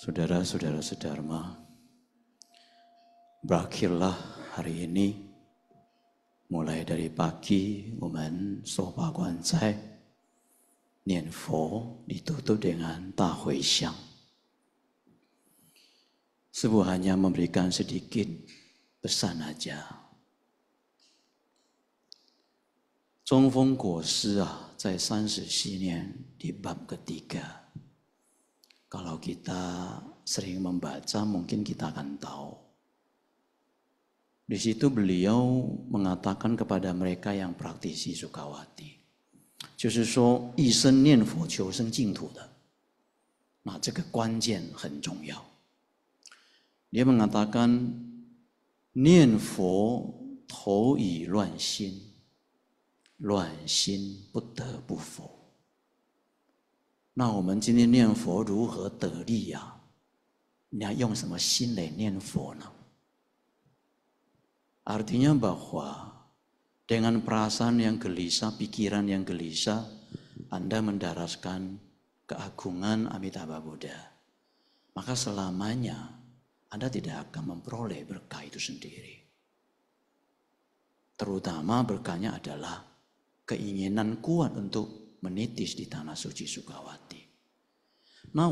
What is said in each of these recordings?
Saudara-saudara sedharma, berakhirlah hari ini mulai dari pagi umen sopa guancai nian fo ditutup dengan ta hui xiang. Sebuah hanya memberikan sedikit pesan aja. Zhongfeng Guo Shi ah, 在三十七年第 bab ketiga kalau kita sering membaca mungkin kita akan tahu. Di situ beliau mengatakan kepada mereka yang praktisi Sukawati, 就是说一生念佛求生净土的，那这个关键很重要。Dia mengatakan 念佛头已乱心，乱心不得不佛。那我们今天念佛如何得力呀、啊？你要用什么心来念佛呢？Artinya bahwa dengan perasaan yang gelisah, pikiran yang gelisah, Anda mendaraskan keagungan Amitabha Buddha. Maka selamanya Anda tidak akan memperoleh berkah itu sendiri. Terutama berkahnya adalah keinginan kuat untuk menitis di tanah suci Sukawati. Nah,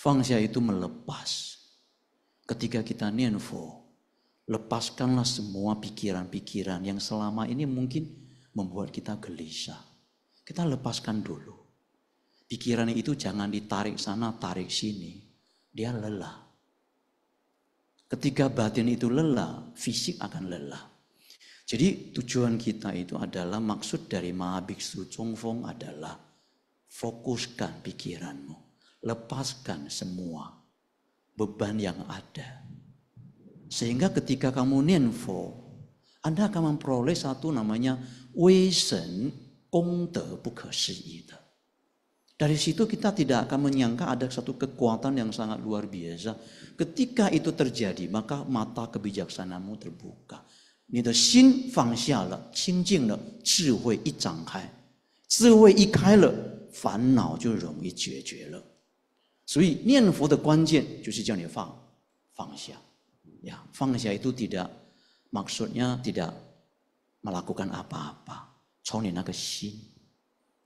Fangsia itu melepas. Ketika kita melepas。Ketika lepaskanlah semua pikiran-pikiran yang selama ini mungkin membuat kita gelisah. Kita lepaskan dulu. Pikiran itu jangan ditarik sana, tarik sini. Dia lelah. Ketika batin itu lelah, fisik akan lelah. Jadi tujuan kita itu adalah maksud dari Mahabiksu Chongfong adalah fokuskan pikiranmu, lepaskan semua beban yang ada. Sehingga ketika kamu ninfo, Anda akan memperoleh satu namanya Wei Shen Kong De Bu Ke Shi Yi De. d a r i s itu kita tidak akan menyangka ada satu kekuatan yang sangat luar biasa. Ketika itu terjadi, maka mata kebijaksanaanmu terbuka. fang xia zhang kai. k hui hui Ni xin qing jing zhi yi Zhi yi de le, le, 你的心放下 a 清净了，智慧一展开，智 n 一开了，烦恼就容易解决了。所以念佛的关键就是叫你放放下。呀，放下，它不提 k a n 不提的，a 做的。从你那个心。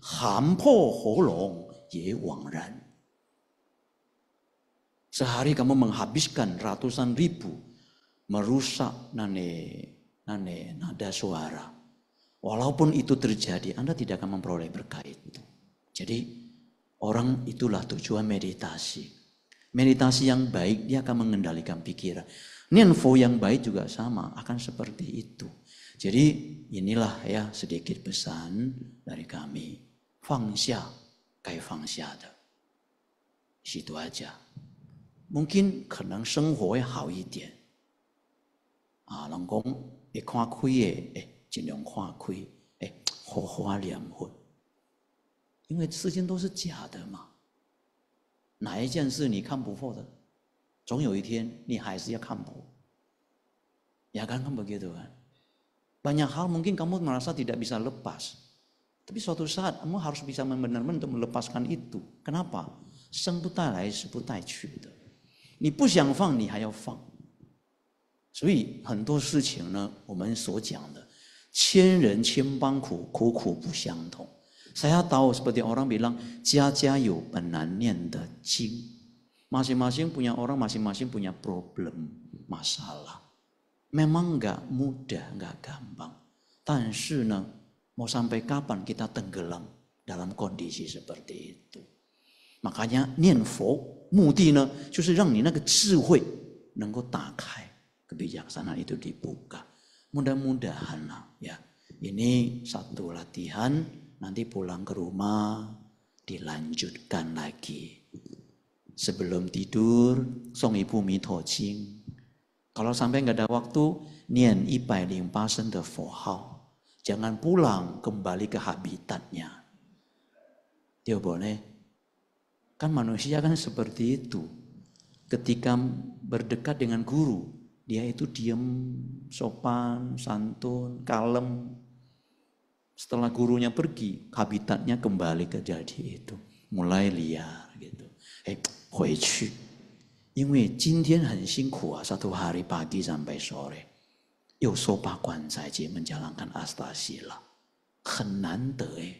喊破喉咙也枉然。Sehari kamu menghabiskan ratusan ribu merusak nane nane nada suara. Walaupun itu terjadi, Anda tidak akan memperoleh berkah itu. Jadi orang itulah tujuan meditasi. Meditasi yang baik dia akan mengendalikan pikiran. Nianfo yang baik juga sama, akan seperti itu. Jadi inilah ya sedikit pesan dari kami. 放下该放下的，许多家，梦 u 可能生活会好一点。啊，人讲会看开的，哎，尽量看开，哎，火花念佛，因为世间都是假的嘛。哪一件事你看不破的，总有一天你还是要看破。也看看不几多啊？banyak hal mungkin kamu merasa tidak bisa lepas。Tapi suatu saat kamu harus bisa benar-benar untuk melepaskan itu. Kenapa? Saya tahu seperti orang bilang, "Jaya yo penanian de jing." Masing-masing punya orang, masing-masing punya problem, masalah. Memang nggak mudah, nggak gampang. Tapi Mau sampai kapan kita tenggelam dalam kondisi seperti itu? Makanya nian fo, mudi ne, justru rang nenggo takai. Kebijaksanaan itu dibuka. Mudah-mudahan lah ya. Ini satu latihan, nanti pulang ke rumah dilanjutkan lagi. Sebelum tidur, song ibu mi Kalau sampai nggak ada waktu, nian ipai ling pasen de fo hao jangan pulang kembali ke habitatnya. Dia ya, boleh. Kan manusia kan seperti itu. Ketika berdekat dengan guru, dia itu diem, sopan, santun, kalem. Setelah gurunya pergi, habitatnya kembali ke jadi itu. Mulai liar gitu. Eh, hey, Satu hari pagi sampai sore。又说八关斋戒，孟加拉看阿斯达西了，很难得哎，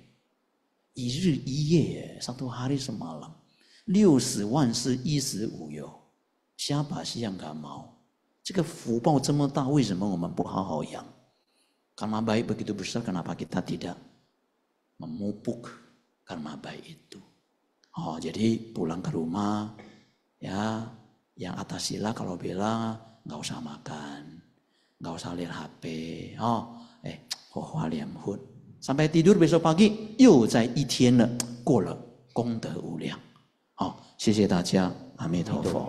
一日一夜，上头哈利什马郎，六十万是衣食无忧，瞎把西洋感冒，这个福报这么大，为什么我们不好好养？Karma baik begitu besar, kenapa kita tidak memupuk karma baik itu? Oh, jadi pulang ke rumah, ya, yang atas sila kalau bela nggak usah makan, 高烧连下杯哦，哎，火花连环，sampai tidur besok pagi, 又在一天了，过了功德无量，好，谢谢大家，阿弥陀佛。